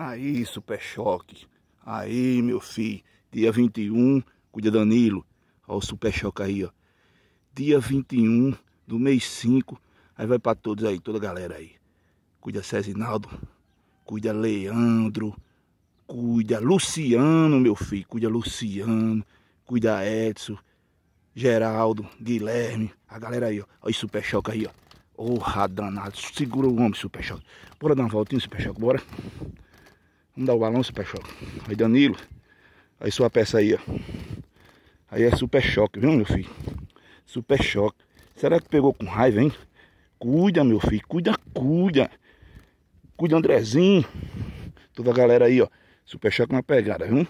Aí, super choque. Aí, meu filho. Dia 21, cuida Danilo. Olha o super choque aí, ó. Dia 21 do mês 5. Aí vai para todos aí, toda a galera aí. Cuida Cezinaldo. Cuida Leandro. Cuida Luciano, meu filho. Cuida Luciano. Cuida Edson. Geraldo, Guilherme, a galera aí, ó. Olha o Super Choque aí, ó. Porra danado. Segura o homem, Super Choque. Bora dar uma voltinha, Super Choque, bora. Vamos dar o balão, super choque. Aí Danilo. Aí sua peça aí, ó. Aí é super choque, viu, meu filho? Super choque. Será que pegou com raiva, hein? Cuida, meu filho. Cuida, cuida. Cuida, Andrezinho. Toda a galera aí, ó. Super choque na é pegada, viu?